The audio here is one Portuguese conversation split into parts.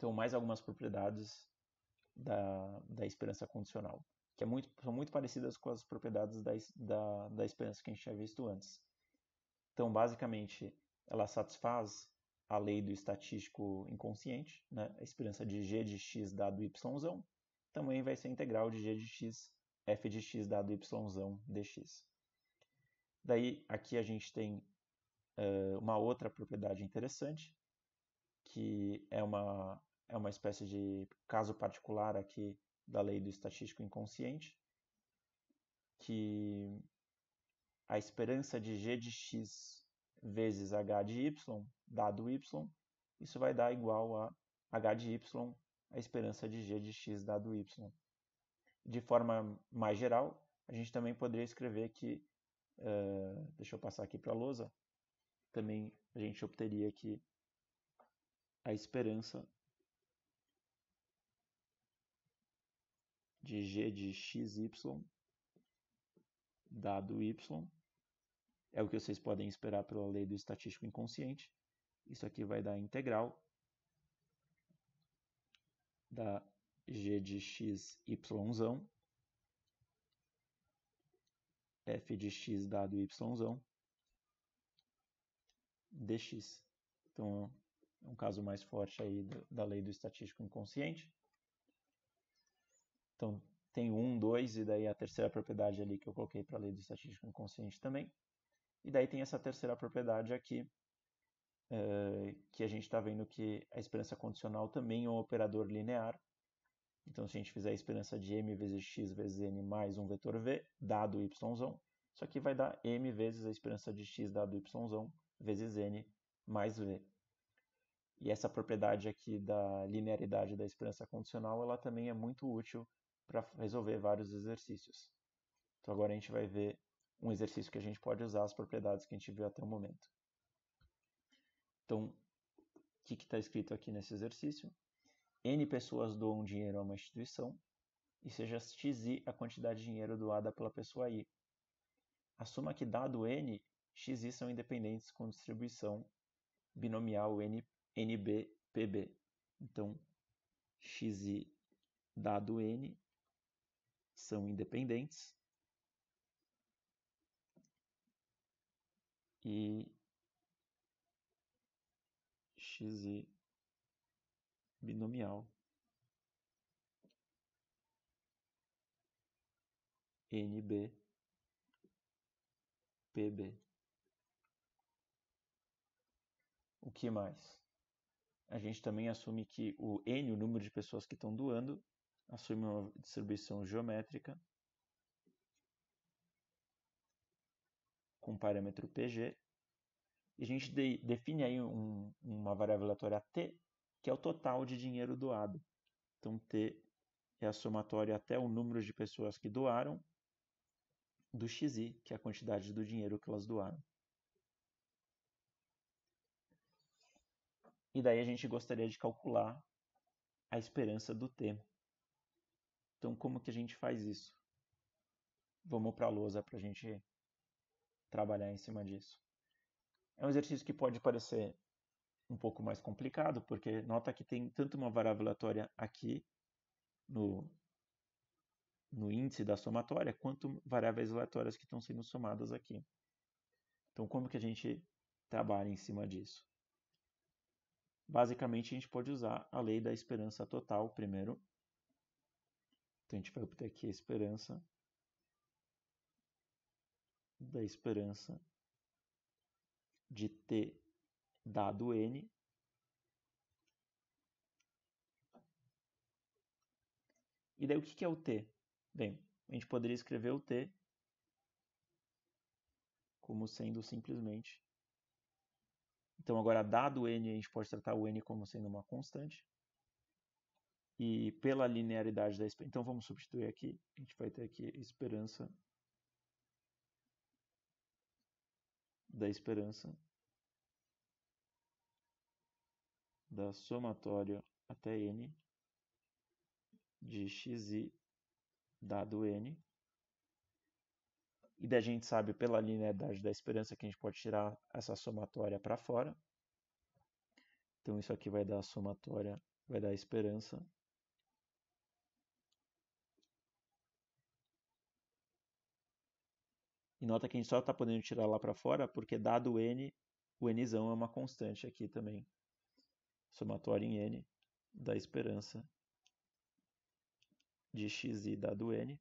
Então, mais algumas propriedades da, da esperança condicional, que é muito, são muito parecidas com as propriedades da, da, da esperança que a gente tinha visto antes. Então, basicamente, ela satisfaz a lei do estatístico inconsciente, né? a esperança de g de x dado y, também vai ser integral de g de x, f de x dado y, dx. Daí, aqui a gente tem uh, uma outra propriedade interessante, que é uma é uma espécie de caso particular aqui da lei do estatístico inconsciente, que a esperança de g de x vezes h de y, dado y, isso vai dar igual a h de y, a esperança de g de x dado y. De forma mais geral, a gente também poderia escrever que, uh, deixa eu passar aqui para a lousa, também a gente obteria que a esperança de g de xy, dado y, é o que vocês podem esperar pela lei do estatístico inconsciente. Isso aqui vai dar integral da g de x y f de x dado y dx. Então, é um caso mais forte aí da lei do estatístico inconsciente. Então, tem um, dois, e daí a terceira propriedade ali que eu coloquei para a lei do estatístico inconsciente também. E daí tem essa terceira propriedade aqui, eh, que a gente está vendo que a esperança condicional também é um operador linear. Então, se a gente fizer a esperança de m vezes x vezes n mais um vetor v, dado y, isso aqui vai dar m vezes a esperança de x dado y, vezes n mais v. E essa propriedade aqui da linearidade da esperança condicional, ela também é muito útil para resolver vários exercícios. Então agora a gente vai ver um exercício que a gente pode usar as propriedades que a gente viu até o momento. Então, o que está escrito aqui nesse exercício? N pessoas doam dinheiro a uma instituição e seja xi a quantidade de dinheiro doada pela pessoa i. Assuma que dado n, xi são independentes com distribuição binomial n, nb, pb. Então, xi dado n são independentes e X binomial NB PB. O que mais? A gente também assume que o N, o número de pessoas que estão doando, assume uma distribuição geométrica com parâmetro PG. E a gente de, define aí um, uma variável aleatória T, que é o total de dinheiro doado. Então T é a somatória até o número de pessoas que doaram do XI, que é a quantidade do dinheiro que elas doaram. E daí a gente gostaria de calcular a esperança do T. Então, como que a gente faz isso? Vamos para a lousa para a gente trabalhar em cima disso. É um exercício que pode parecer um pouco mais complicado, porque nota que tem tanto uma variável aleatória aqui no, no índice da somatória, quanto variáveis aleatórias que estão sendo somadas aqui. Então, como que a gente trabalha em cima disso? Basicamente, a gente pode usar a lei da esperança total primeiro, então a gente vai obter aqui a esperança da esperança de ter dado n E daí o que é o T? Bem, a gente poderia escrever o T como sendo simplesmente. Então agora, dado n, a gente pode tratar o n como sendo uma constante e pela linearidade da esperança. Então vamos substituir aqui, a gente vai ter aqui esperança da esperança da somatória até n de xi dado n. E da gente sabe pela linearidade da esperança que a gente pode tirar essa somatória para fora. Então isso aqui vai dar a somatória, vai dar a esperança E nota que a gente só está podendo tirar lá para fora porque dado o n, o nzão é uma constante aqui também. Somatório em n da esperança de xi dado n.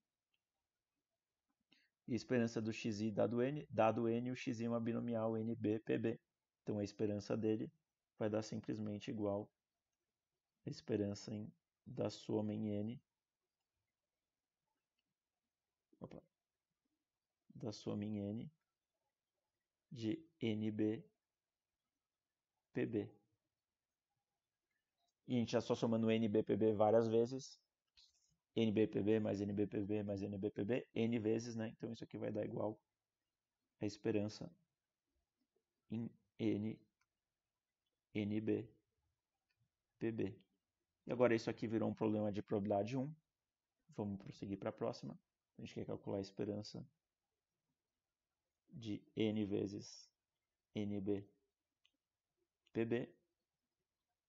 E a esperança do xi dado n, dado n, o xi é uma binomial nbpb. Então a esperança dele vai dar simplesmente igual a esperança em, da soma em n Opa, da soma em N de NBPB. E a gente já só somando NBPB várias vezes, NBPB mais NBPB mais NBPB, N vezes, né? Então isso aqui vai dar igual a esperança em N, NB, E agora isso aqui virou um problema de probabilidade 1. Vamos prosseguir para a próxima. A gente quer calcular a esperança de n vezes nb pb.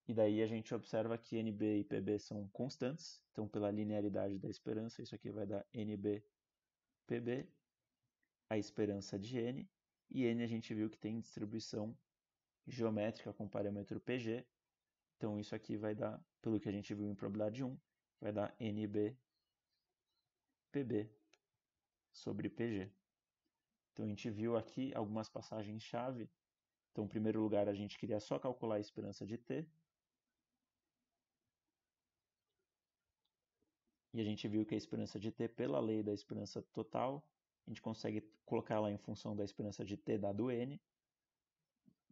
E daí a gente observa que nb e pb são constantes, então pela linearidade da esperança, isso aqui vai dar nb pb, a esperança de n, e n a gente viu que tem distribuição geométrica com parâmetro pg, então isso aqui vai dar, pelo que a gente viu em probabilidade 1, vai dar nb pb sobre pg. Então a gente viu aqui algumas passagens-chave. Então, em primeiro lugar, a gente queria só calcular a esperança de T. E a gente viu que a esperança de T, pela lei da esperança total, a gente consegue colocá-la em função da esperança de T dado N.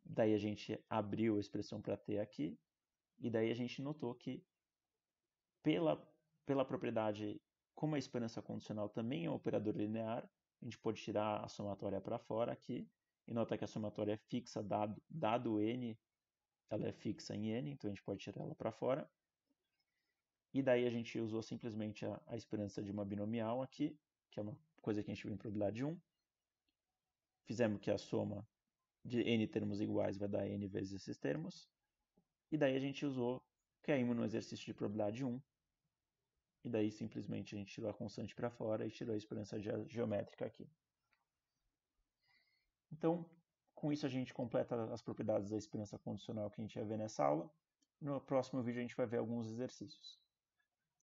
Daí a gente abriu a expressão para T aqui. E daí a gente notou que, pela, pela propriedade, como a esperança condicional também é um operador linear, a gente pode tirar a somatória para fora aqui e nota que a somatória é fixa dado, dado n, ela é fixa em n, então a gente pode tirar ela para fora. E daí a gente usou simplesmente a, a esperança de uma binomial aqui, que é uma coisa que a gente viu em probabilidade 1. Fizemos que a soma de n termos iguais vai dar n vezes esses termos. E daí a gente usou, que no exercício de probabilidade 1, e daí simplesmente a gente tirou a constante para fora e tirou a expansão geométrica aqui. Então, com isso a gente completa as propriedades da esperança condicional que a gente ia ver nessa aula. No próximo vídeo a gente vai ver alguns exercícios.